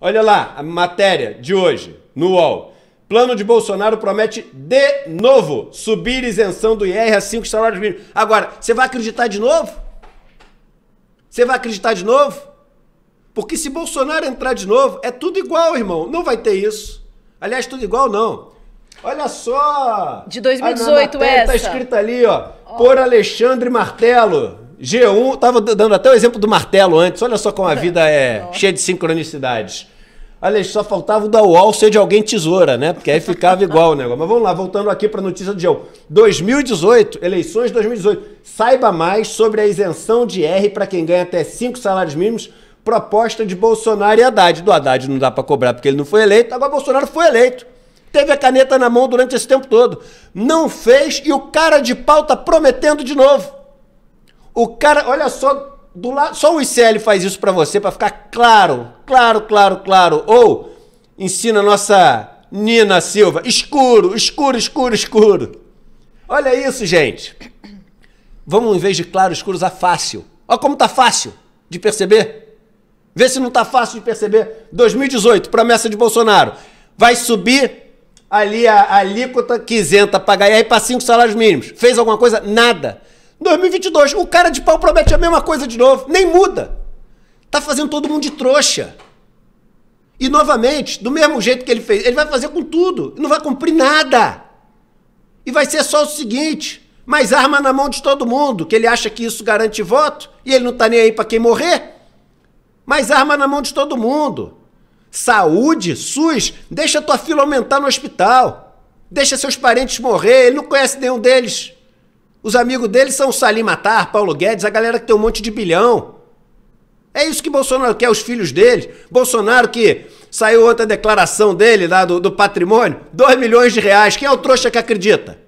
Olha lá a matéria de hoje no UOL. Plano de Bolsonaro promete de novo subir isenção do IR a 5 salários mínimos. Agora, você vai acreditar de novo? Você vai acreditar de novo? Porque se Bolsonaro entrar de novo, é tudo igual, irmão. Não vai ter isso. Aliás, tudo igual não. Olha só! De 2018 a, na essa. Tá escrito ali, ó, oh. por Alexandre Martelo. G1, estava dando até o exemplo do martelo antes. Olha só como a vida é cheia de sincronicidades. Olha, só faltava o da UOL ser de alguém tesoura, né? Porque aí ficava igual o negócio. Mas vamos lá, voltando aqui para a notícia do G1. 2018, eleições de 2018. Saiba mais sobre a isenção de R para quem ganha até 5 salários mínimos. Proposta de Bolsonaro e Haddad. Do Haddad não dá para cobrar porque ele não foi eleito. Agora Bolsonaro foi eleito teve a caneta na mão durante esse tempo todo. Não fez e o cara de pau tá prometendo de novo. O cara, olha só, do lado, só o ICL faz isso para você para ficar claro, claro, claro, claro. Ou ensina a nossa Nina Silva, escuro, escuro, escuro, escuro. Olha isso, gente. Vamos em vez de claro, escuro usar fácil. Olha como tá fácil de perceber. Vê se não tá fácil de perceber. 2018, promessa de Bolsonaro. Vai subir ali a, a alíquota que isenta pagar aí para cinco salários mínimos. Fez alguma coisa? Nada. 2022, o cara de pau promete a mesma coisa de novo, nem muda. Tá fazendo todo mundo de trouxa. E novamente, do mesmo jeito que ele fez, ele vai fazer com tudo, não vai cumprir nada. E vai ser só o seguinte, mais arma na mão de todo mundo, que ele acha que isso garante voto, e ele não tá nem aí para quem morrer. Mais arma na mão de todo mundo. Saúde, SUS, deixa tua fila aumentar no hospital. Deixa seus parentes morrer, ele não conhece nenhum deles. Os amigos dele são Salim Matar, Paulo Guedes, a galera que tem um monte de bilhão. É isso que Bolsonaro quer, os filhos dele. Bolsonaro que saiu outra declaração dele lá do, do patrimônio, 2 milhões de reais. Quem é o trouxa que acredita?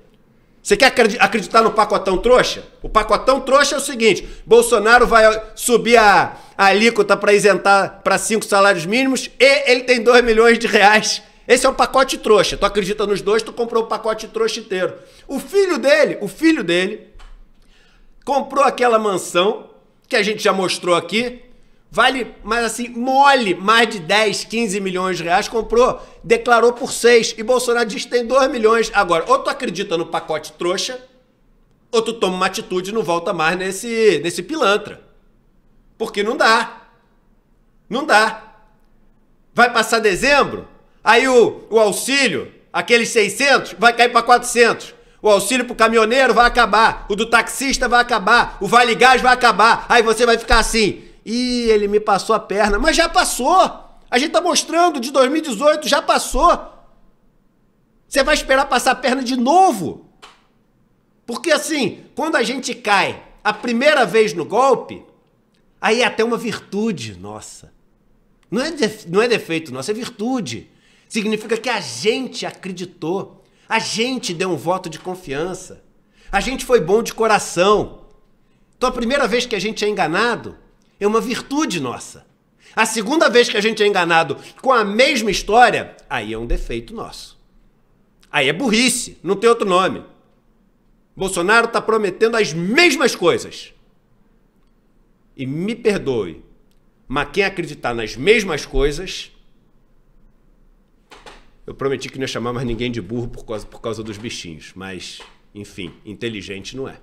Você quer acreditar no pacotão trouxa? O pacotão trouxa é o seguinte: Bolsonaro vai subir a, a alíquota para isentar para cinco salários mínimos e ele tem 2 milhões de reais esse é um pacote trouxa. Tu acredita nos dois, tu comprou o pacote trouxa inteiro. O filho dele, o filho dele, comprou aquela mansão que a gente já mostrou aqui. Vale, mas assim, mole, mais de 10, 15 milhões de reais, comprou, declarou por 6. E Bolsonaro diz que tem 2 milhões. Agora, ou tu acredita no pacote trouxa, ou tu toma uma atitude e não volta mais nesse, nesse pilantra. Porque não dá. Não dá. Vai passar dezembro? Aí o, o auxílio, aqueles 600, vai cair para 400. O auxílio para o caminhoneiro vai acabar, o do taxista vai acabar, o vale gás vai acabar. Aí você vai ficar assim: "Ih, ele me passou a perna". Mas já passou. A gente tá mostrando de 2018, já passou. Você vai esperar passar a perna de novo? Porque assim, quando a gente cai a primeira vez no golpe, aí é até uma virtude nossa. Não é, não é defeito nosso, é virtude. Significa que a gente acreditou, a gente deu um voto de confiança, a gente foi bom de coração. Então a primeira vez que a gente é enganado é uma virtude nossa. A segunda vez que a gente é enganado com a mesma história, aí é um defeito nosso. Aí é burrice, não tem outro nome. Bolsonaro está prometendo as mesmas coisas. E me perdoe, mas quem acreditar nas mesmas coisas eu prometi que não ia chamar mais ninguém de burro por causa, por causa dos bichinhos, mas, enfim, inteligente não é.